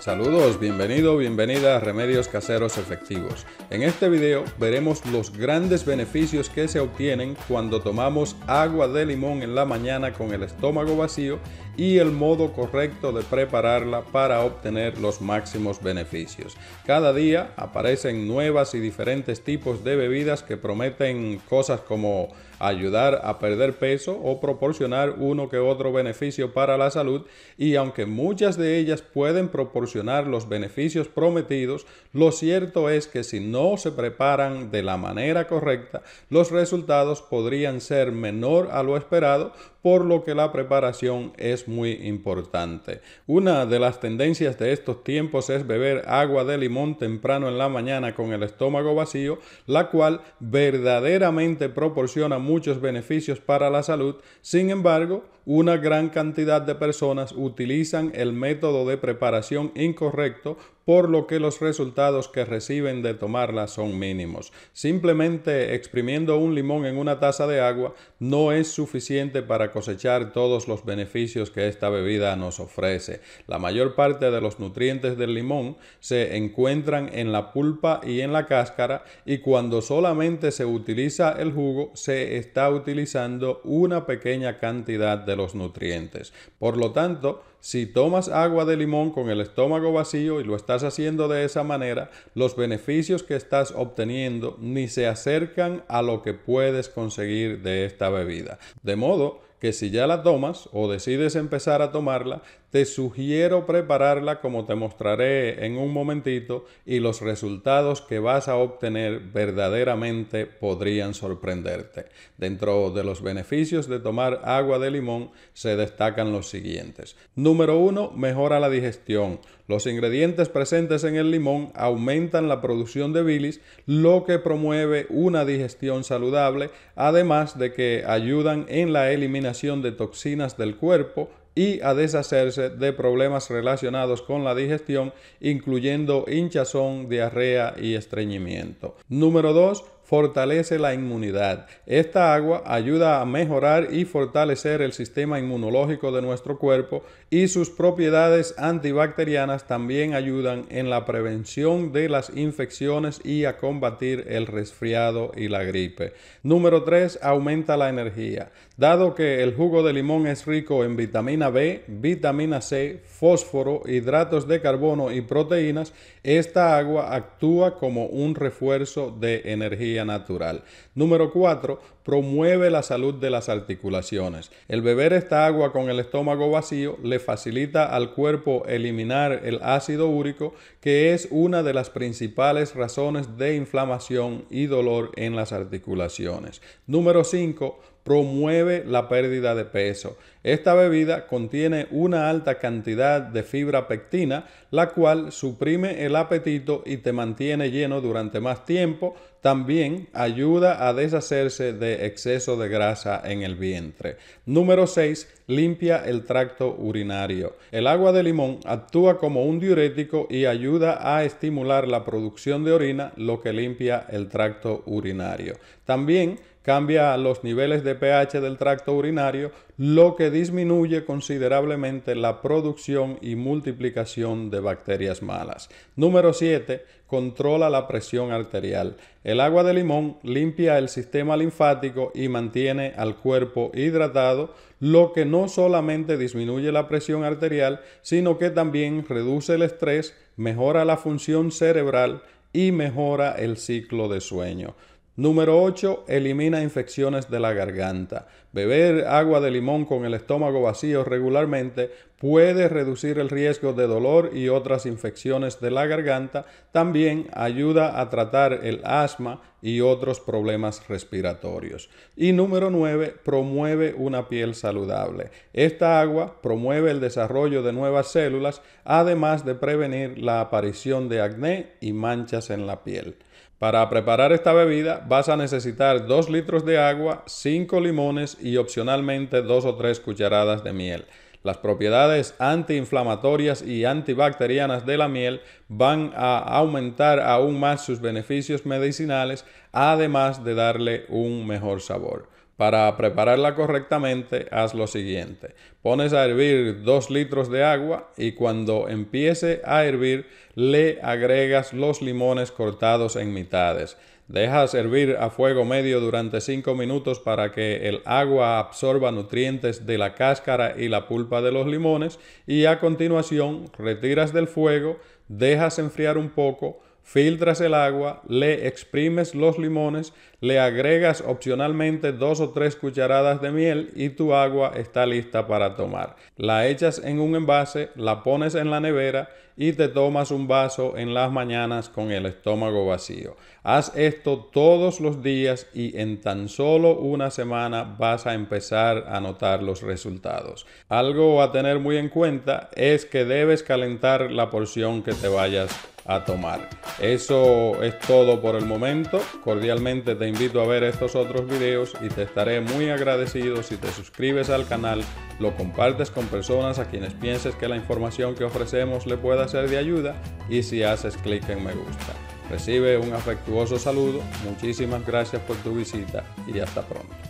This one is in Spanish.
Saludos, bienvenido, bienvenida a Remedios Caseros Efectivos. En este video veremos los grandes beneficios que se obtienen cuando tomamos agua de limón en la mañana con el estómago vacío y el modo correcto de prepararla para obtener los máximos beneficios. Cada día aparecen nuevas y diferentes tipos de bebidas que prometen cosas como ayudar a perder peso o proporcionar uno que otro beneficio para la salud y aunque muchas de ellas pueden proporcionar los beneficios prometidos, lo cierto es que si no se preparan de la manera correcta, los resultados podrían ser menor a lo esperado, por lo que la preparación es muy importante. Una de las tendencias de estos tiempos es beber agua de limón temprano en la mañana con el estómago vacío, la cual verdaderamente proporciona muchos beneficios para la salud. Sin embargo, una gran cantidad de personas utilizan el método de preparación incorrecto por lo que los resultados que reciben de tomarla son mínimos. Simplemente exprimiendo un limón en una taza de agua no es suficiente para cosechar todos los beneficios que esta bebida nos ofrece. La mayor parte de los nutrientes del limón se encuentran en la pulpa y en la cáscara y cuando solamente se utiliza el jugo se está utilizando una pequeña cantidad de los nutrientes. Por lo tanto, si tomas agua de limón con el estómago vacío y lo estás haciendo de esa manera, los beneficios que estás obteniendo ni se acercan a lo que puedes conseguir de esta bebida. De modo que si ya la tomas o decides empezar a tomarla, te sugiero prepararla como te mostraré en un momentito y los resultados que vas a obtener verdaderamente podrían sorprenderte. Dentro de los beneficios de tomar agua de limón se destacan los siguientes. Número 1. Mejora la digestión. Los ingredientes presentes en el limón aumentan la producción de bilis, lo que promueve una digestión saludable, además de que ayudan en la eliminación de toxinas del cuerpo y a deshacerse de problemas relacionados con la digestión, incluyendo hinchazón, diarrea y estreñimiento. Número 2. Fortalece la inmunidad. Esta agua ayuda a mejorar y fortalecer el sistema inmunológico de nuestro cuerpo y sus propiedades antibacterianas también ayudan en la prevención de las infecciones y a combatir el resfriado y la gripe. Número 3. Aumenta la energía. Dado que el jugo de limón es rico en vitamina B, vitamina C, fósforo, hidratos de carbono y proteínas, esta agua actúa como un refuerzo de energía natural. Número 4. Promueve la salud de las articulaciones. El beber esta agua con el estómago vacío le facilita al cuerpo eliminar el ácido úrico, que es una de las principales razones de inflamación y dolor en las articulaciones. Número 5 promueve la pérdida de peso. Esta bebida contiene una alta cantidad de fibra pectina, la cual suprime el apetito y te mantiene lleno durante más tiempo. También ayuda a deshacerse de exceso de grasa en el vientre. Número 6. Limpia el tracto urinario. El agua de limón actúa como un diurético y ayuda a estimular la producción de orina, lo que limpia el tracto urinario. También cambia los niveles de pH del tracto urinario, lo que disminuye considerablemente la producción y multiplicación de bacterias malas. Número 7. Controla la presión arterial. El agua de limón limpia el sistema linfático y mantiene al cuerpo hidratado, lo que no solamente disminuye la presión arterial, sino que también reduce el estrés, mejora la función cerebral y mejora el ciclo de sueño. Número 8. Elimina infecciones de la garganta. Beber agua de limón con el estómago vacío regularmente puede reducir el riesgo de dolor y otras infecciones de la garganta. También ayuda a tratar el asma y otros problemas respiratorios. Y número 9. Promueve una piel saludable. Esta agua promueve el desarrollo de nuevas células, además de prevenir la aparición de acné y manchas en la piel. Para preparar esta bebida vas a necesitar 2 litros de agua, 5 limones y opcionalmente 2 o 3 cucharadas de miel. Las propiedades antiinflamatorias y antibacterianas de la miel van a aumentar aún más sus beneficios medicinales, además de darle un mejor sabor. Para prepararla correctamente, haz lo siguiente. Pones a hervir 2 litros de agua y cuando empiece a hervir le agregas los limones cortados en mitades. Dejas hervir a fuego medio durante 5 minutos para que el agua absorba nutrientes de la cáscara y la pulpa de los limones y a continuación retiras del fuego, dejas enfriar un poco, filtras el agua, le exprimes los limones, le agregas opcionalmente dos o tres cucharadas de miel y tu agua está lista para tomar. La echas en un envase, la pones en la nevera y te tomas un vaso en las mañanas con el estómago vacío. Haz esto todos los días y en tan solo una semana vas a empezar a notar los resultados. Algo a tener muy en cuenta es que debes calentar la porción que te vayas tomar. Eso es todo por el momento. Cordialmente te invito a ver estos otros videos y te estaré muy agradecido si te suscribes al canal, lo compartes con personas a quienes pienses que la información que ofrecemos le pueda ser de ayuda y si haces clic en me gusta. Recibe un afectuoso saludo, muchísimas gracias por tu visita y hasta pronto.